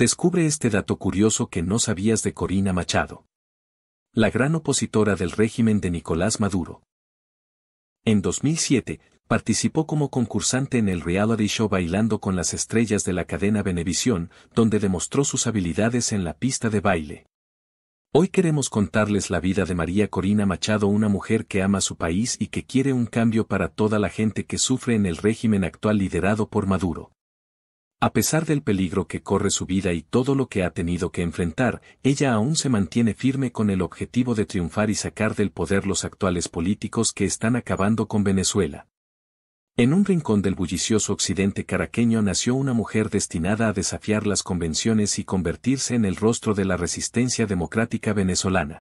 Descubre este dato curioso que no sabías de Corina Machado. La gran opositora del régimen de Nicolás Maduro. En 2007, participó como concursante en el reality show Bailando con las estrellas de la cadena Venevisión, donde demostró sus habilidades en la pista de baile. Hoy queremos contarles la vida de María Corina Machado, una mujer que ama su país y que quiere un cambio para toda la gente que sufre en el régimen actual liderado por Maduro. A pesar del peligro que corre su vida y todo lo que ha tenido que enfrentar, ella aún se mantiene firme con el objetivo de triunfar y sacar del poder los actuales políticos que están acabando con Venezuela. En un rincón del bullicioso occidente caraqueño nació una mujer destinada a desafiar las convenciones y convertirse en el rostro de la resistencia democrática venezolana.